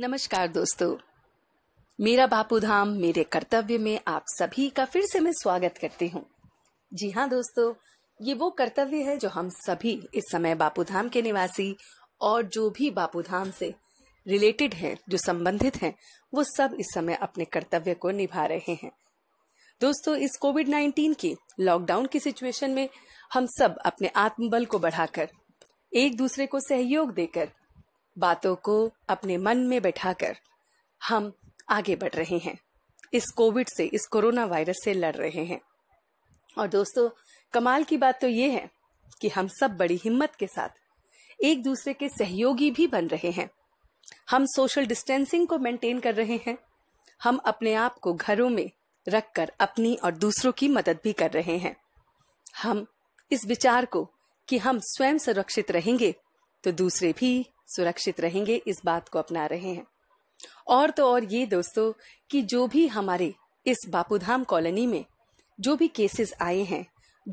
नमस्कार दोस्तों मेरा बापू धाम मेरे कर्तव्य में आप सभी का फिर से मैं स्वागत करती हूँ जी हाँ दोस्तों ये वो कर्तव्य है जो हम सभी इस समय बापू धाम के निवासी और जो भी बापू धाम से रिलेटेड हैं जो संबंधित हैं वो सब इस समय अपने कर्तव्य को निभा रहे हैं दोस्तों इस कोविड 19 की लॉकडाउन की सिचुएशन में हम सब अपने आत्मबल को बढ़ाकर एक दूसरे को सहयोग देकर बातों को अपने मन में बैठाकर हम आगे बढ़ रहे हैं इस कोविड से इस कोरोना वायरस से लड़ रहे हैं और दोस्तों कमाल की बात तो ये है कि हम सब बड़ी हिम्मत के साथ एक दूसरे के सहयोगी भी बन रहे हैं हम सोशल डिस्टेंसिंग को मेंटेन कर रहे हैं हम अपने आप को घरों में रखकर अपनी और दूसरों की मदद भी कर रहे हैं हम इस विचार को कि हम स्वयं सुरक्षित रहेंगे तो दूसरे भी सुरक्षित रहेंगे इस बात को अपना रहे हैं और तो और ये दोस्तों कि जो भी हमारे इस बापूधाम कॉलोनी में जो भी केसेस आए हैं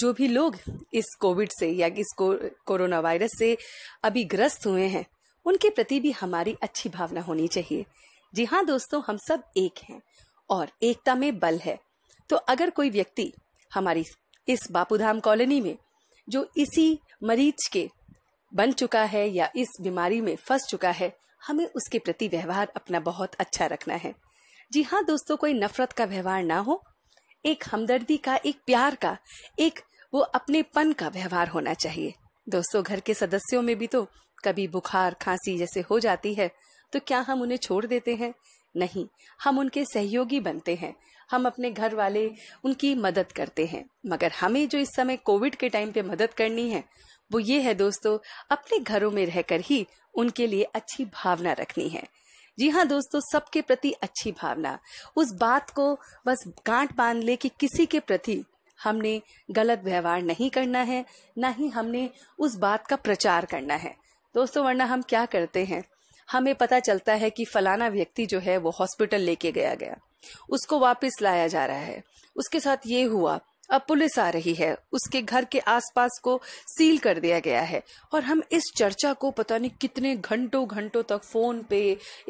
जो भी लोग इस कोविड से या इस को, कोरोना वायरस से अभी ग्रस्त हुए हैं उनके प्रति भी हमारी अच्छी भावना होनी चाहिए जी हाँ दोस्तों हम सब एक हैं और एकता में बल है तो अगर कोई व्यक्ति हमारी इस बापूधाम कॉलोनी में जो इसी मरीज के बन चुका है या इस बीमारी में फंस चुका है हमें उसके प्रति व्यवहार अपना बहुत अच्छा रखना है जी हाँ दोस्तों कोई नफरत का व्यवहार ना हो एक हमदर्दी का एक प्यार का एक वो पन का व्यवहार होना चाहिए दोस्तों घर के सदस्यों में भी तो कभी बुखार खांसी जैसे हो जाती है तो क्या हम उन्हें छोड़ देते हैं नहीं हम उनके सहयोगी बनते हैं हम अपने घर वाले उनकी मदद करते हैं मगर हमें जो इस समय कोविड के टाइम पे मदद करनी है वो ये है दोस्तों अपने घरों में रहकर ही उनके लिए अच्छी भावना रखनी है जी हाँ दोस्तों सबके प्रति अच्छी भावना उस बात को बस गांठ बांध ले कि किसी के प्रति हमने गलत व्यवहार नहीं करना है ना ही हमने उस बात का प्रचार करना है दोस्तों वरना हम क्या करते हैं हमें पता चलता है कि फलाना व्यक्ति जो है वो हॉस्पिटल लेके गया गया उसको वापस लाया जा रहा है उसके साथ ये हुआ अब पुलिस आ रही है उसके घर के आसपास को सील कर दिया गया है और हम इस चर्चा को पता नहीं कितने घंटों घंटों तक फोन पे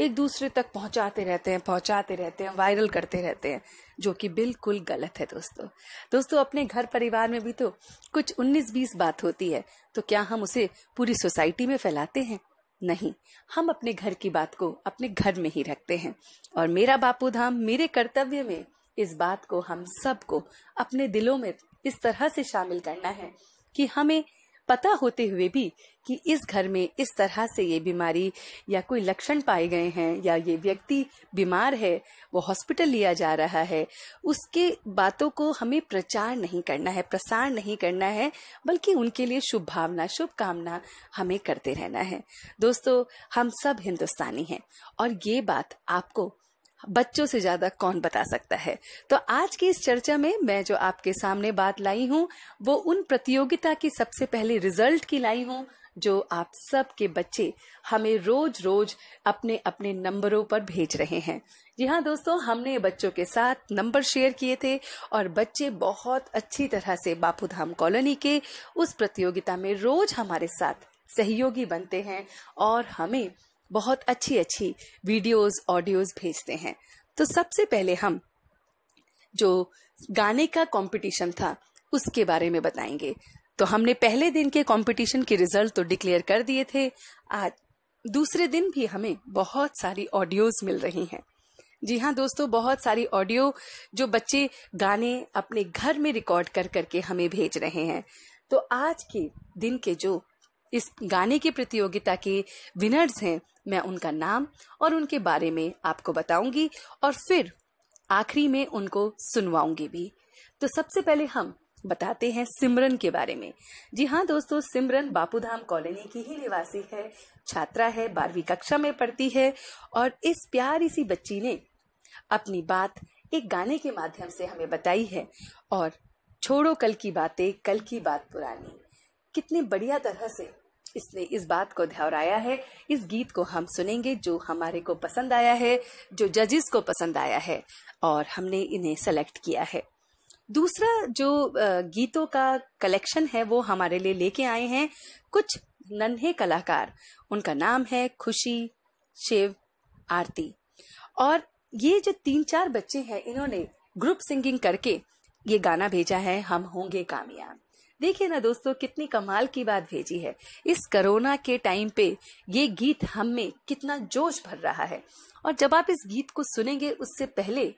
एक दूसरे तक पहुंचाते रहते हैं पहुंचाते रहते हैं वायरल करते रहते हैं जो कि बिल्कुल गलत है दोस्तों दोस्तों अपने घर परिवार में भी तो कुछ उन्नीस बीस बात होती है तो क्या हम उसे पूरी सोसाइटी में फैलाते हैं नहीं हम अपने घर की बात को अपने घर में ही रखते हैं और मेरा बापू धाम मेरे कर्तव्य में इस बात को हम सबको अपने दिलों में इस तरह से शामिल करना है कि हमें पता होते हुए भी कि इस घर में इस तरह से ये बीमारी या कोई लक्षण पाए गए हैं या ये व्यक्ति बीमार है वो हॉस्पिटल लिया जा रहा है उसके बातों को हमें प्रचार नहीं करना है प्रसार नहीं करना है बल्कि उनके लिए शुभ भावना शुभकामना हमें करते रहना है दोस्तों हम सब हिंदुस्तानी हैं और ये बात आपको बच्चों से ज्यादा कौन बता सकता है तो आज की इस चर्चा में मैं जो आपके सामने बात लाई हूँ वो उन प्रतियोगिता की सबसे पहले रिजल्ट की लाई हूँ जो आप सब के बच्चे हमें रोज रोज अपने अपने नंबरों पर भेज रहे हैं जी हाँ दोस्तों हमने बच्चों के साथ नंबर शेयर किए थे और बच्चे बहुत अच्छी तरह से बापूधाम कॉलोनी के उस प्रतियोगिता में रोज हमारे साथ सहयोगी बनते हैं और हमें बहुत अच्छी अच्छी वीडियोस ऑडियोस भेजते हैं तो सबसे पहले हम जो गाने का कंपटीशन था उसके बारे में बताएंगे तो हमने पहले दिन के कंपटीशन के रिजल्ट तो डिक्लेयर कर दिए थे आज दूसरे दिन भी हमें बहुत सारी ऑडियोज मिल रही हैं जी हाँ दोस्तों बहुत सारी ऑडियो जो बच्चे गाने अपने घर में रिकॉर्ड कर करके हमें भेज रहे हैं तो आज के दिन के जो इस गाने की प्रतियोगिता के विनर्स हैं मैं उनका नाम और उनके बारे में आपको बताऊंगी और फिर आखिरी में उनको सुनवाऊंगी भी तो सबसे पहले हम बताते हैं सिमरन के बारे में जी हाँ दोस्तों सिमरन बापूधाम कॉलोनी की ही निवासी है छात्रा है बारहवीं कक्षा में पढ़ती है और इस प्यारी सी बच्ची ने अपनी बात एक गाने के माध्यम से हमें बताई है और छोड़ो कल की बातें कल की बात पुरानी कितने बढ़िया तरह से इसने इस बात को दोहराया है इस गीत को हम सुनेंगे जो हमारे को पसंद आया है जो जजेस को पसंद आया है और हमने इन्हें सेलेक्ट किया है दूसरा जो गीतों का कलेक्शन है वो हमारे लिए लेके आए हैं कुछ नन्हे कलाकार उनका नाम है खुशी शिव आरती और ये जो तीन चार बच्चे हैं इन्होंने ग्रुप सिंगिंग करके ये गाना भेजा है हम होंगे कामयाब देखिए ना दोस्तों कितनी कमाल की बात भेजी है इस कोरोना के टाइम पे ये गीत हम में कितना जोश भर रहा है और जब आप इस गीत को सुनेंगे उससे पहले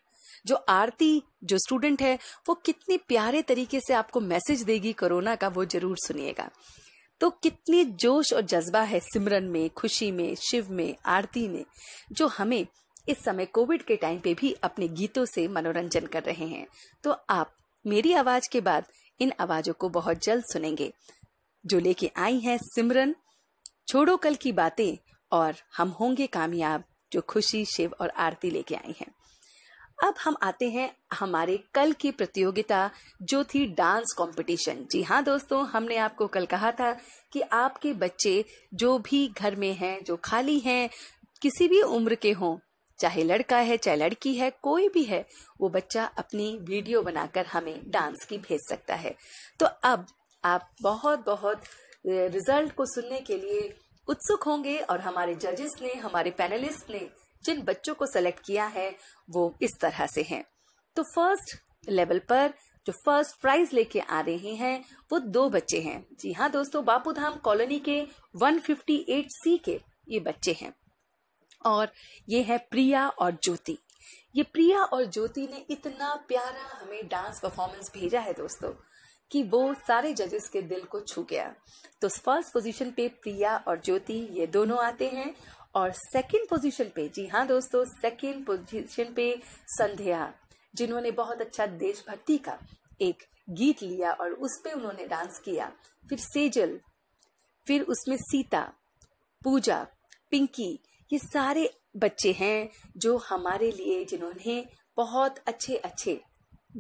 जो आरती जो स्टूडेंट है वो कितनी प्यारे तरीके से आपको मैसेज देगी कोरोना का वो जरूर सुनिएगा तो कितनी जोश और जज्बा है सिमरन में खुशी में शिव में आरती में जो हमें इस समय कोविड के टाइम पे भी अपने गीतों से मनोरंजन कर रहे हैं तो आप मेरी आवाज के बाद इन आवाजों को बहुत जल्द सुनेंगे जो लेके आई है सिमरन छोड़ो कल की बातें और हम होंगे कामयाब जो खुशी शिव और आरती लेके आई हैं अब हम आते हैं हमारे कल की प्रतियोगिता जो थी डांस कंपटीशन जी हाँ दोस्तों हमने आपको कल कहा था कि आपके बच्चे जो भी घर में हैं जो खाली हैं किसी भी उम्र के हों चाहे लड़का है चाहे लड़की है कोई भी है वो बच्चा अपनी वीडियो बनाकर हमें डांस की भेज सकता है तो अब आप बहुत बहुत रिजल्ट को सुनने के लिए उत्सुक होंगे और हमारे जजेस ने हमारे पैनलिस्ट ने जिन बच्चों को सेलेक्ट किया है वो इस तरह से हैं तो फर्स्ट लेवल पर जो फर्स्ट प्राइज लेके आ रहे हैं वो दो बच्चे हैं जी हाँ दोस्तों बापूधाम कॉलोनी के 158 सी के ये बच्चे हैं और ये है प्रिया और ज्योति ये प्रिया और ज्योति ने इतना प्यारा हमें डांस परफॉर्मेंस भेजा है दोस्तों कि वो सारे जजेस के दिल को छू गया तो फर्स्ट पोजीशन पे प्रिया और ज्योति ये दोनों आते हैं और सेकंड पोजीशन पे जी हाँ दोस्तों सेकंड पोजीशन पे संध्या जिन्होंने बहुत अच्छा देशभक्ति का एक गीत लिया और उस पर उन्होंने डांस किया फिर सेजल फिर उसमें सीता पूजा पिंकी ये सारे बच्चे हैं जो हमारे लिए जिन्होंने बहुत अच्छे अच्छे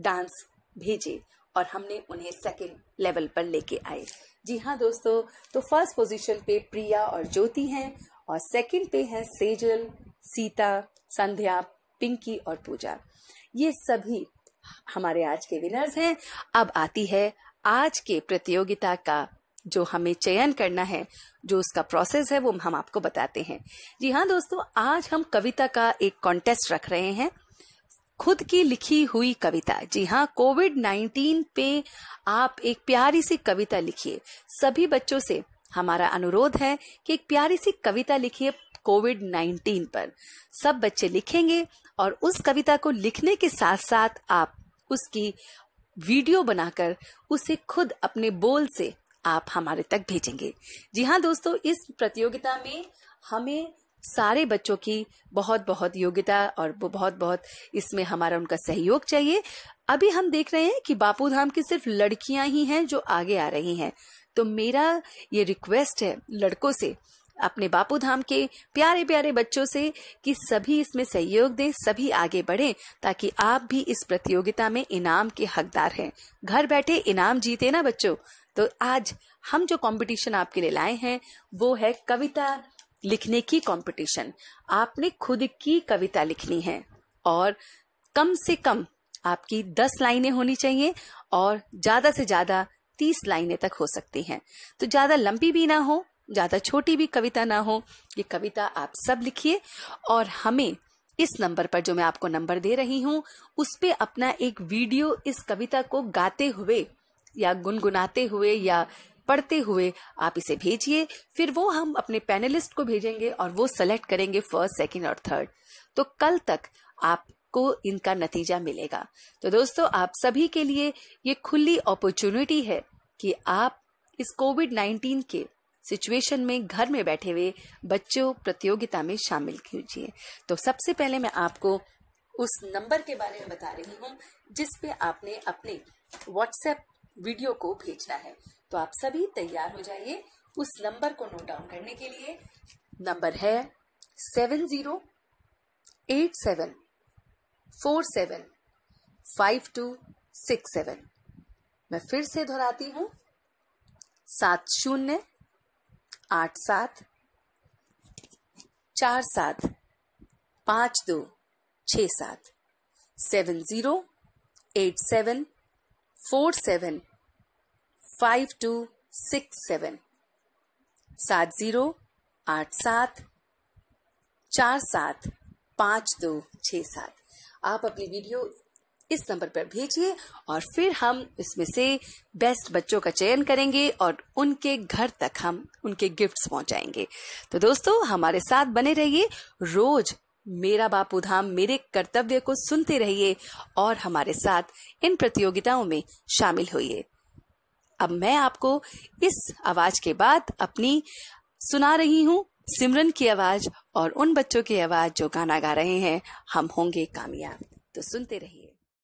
डांस भेजे और हमने उन्हें सेकेंड लेवल पर लेके आए जी हाँ दोस्तों तो फर्स्ट पोजीशन पे प्रिया और ज्योति हैं और सेकंड पे हैं सेजल सीता संध्या पिंकी और पूजा ये सभी हमारे आज के विनर्स हैं अब आती है आज के प्रतियोगिता का जो हमें चयन करना है जो उसका प्रोसेस है वो हम आपको बताते हैं जी हाँ दोस्तों आज हम कविता का एक कॉन्टेस्ट रख रहे हैं खुद की लिखी हुई कविता जी हाँ कोविड 19 पे आप एक प्यारी सी कविता लिखिए सभी बच्चों से हमारा अनुरोध है कि एक प्यारी सी कविता लिखिए कोविड 19 पर सब बच्चे लिखेंगे और उस कविता को लिखने के साथ साथ आप उसकी वीडियो बनाकर उसे खुद अपने बोल से आप हमारे तक भेजेंगे जी हाँ दोस्तों इस प्रतियोगिता में हमें सारे बच्चों की बहुत बहुत योग्यता और बहुत बहुत इसमें हमारा उनका सहयोग चाहिए अभी हम देख रहे हैं कि बापू धाम की सिर्फ लड़कियां ही हैं जो आगे आ रही हैं तो मेरा ये रिक्वेस्ट है लड़कों से अपने बापू धाम के प्यारे प्यारे बच्चों से कि सभी इसमें सहयोग दें सभी आगे बढ़ें ताकि आप भी इस प्रतियोगिता में इनाम के हकदार हैं घर बैठे इनाम जीते ना बच्चों तो आज हम जो कंपटीशन आपके लिए लाए हैं वो है कविता लिखने की कंपटीशन आपने खुद की कविता लिखनी है और कम से कम आपकी दस लाइनें होनी चाहिए और ज्यादा से ज्यादा तीस लाइनें तक हो सकती हैं तो ज्यादा लंबी भी ना हो ज्यादा छोटी भी कविता ना हो ये कविता आप सब लिखिए और हमें इस नंबर पर जो मैं आपको नंबर दे रही हूँ उस पर अपना एक वीडियो इस कविता को गाते हुए या गुनगुनाते हुए या पढ़ते हुए आप इसे भेजिए फिर वो हम अपने पैनलिस्ट को भेजेंगे और वो सेलेक्ट करेंगे फर्स्ट सेकेंड और थर्ड तो कल तक आपको इनका नतीजा मिलेगा तो दोस्तों आप सभी के लिए ये खुली अपॉर्चुनिटी है कि आप इस कोविड नाइन्टीन के सिचुएशन में घर में बैठे हुए बच्चों प्रतियोगिता में शामिल कीजिए तो सबसे पहले मैं आपको उस नंबर के बारे में बता रही हूँ जिसपे आपने अपने व्हाट्सएप वीडियो को भेजना है तो आप सभी तैयार हो जाइए उस नंबर को नोट डाउन करने के लिए नंबर है seven zero eight seven four seven five two six seven मैं फिर से दोहराती हूँ सात शून्य आठ सात चार सात पाँच दो छ सात seven zero eight seven four seven five two six seven सात ज़ीरो आठ सात चार सात पाँच दो छः सात आप अपनी वीडियो इस नंबर पर भेजिए और फिर हम इसमें से बेस्ट बच्चों का चयन करेंगे और उनके घर तक हम उनके गिफ्ट्स पहुंचाएंगे तो दोस्तों हमारे साथ बने रहिए रोज मेरा बापू धाम मेरे कर्तव्य को सुनते रहिए और हमारे साथ इन प्रतियोगिताओं में शामिल होइए अब मैं आपको इस आवाज के बाद अपनी सुना रही हूँ सिमरन की आवाज और उन बच्चों की आवाज जो गाना गा रहे हैं हम होंगे कामयाब तो सुनते रहिए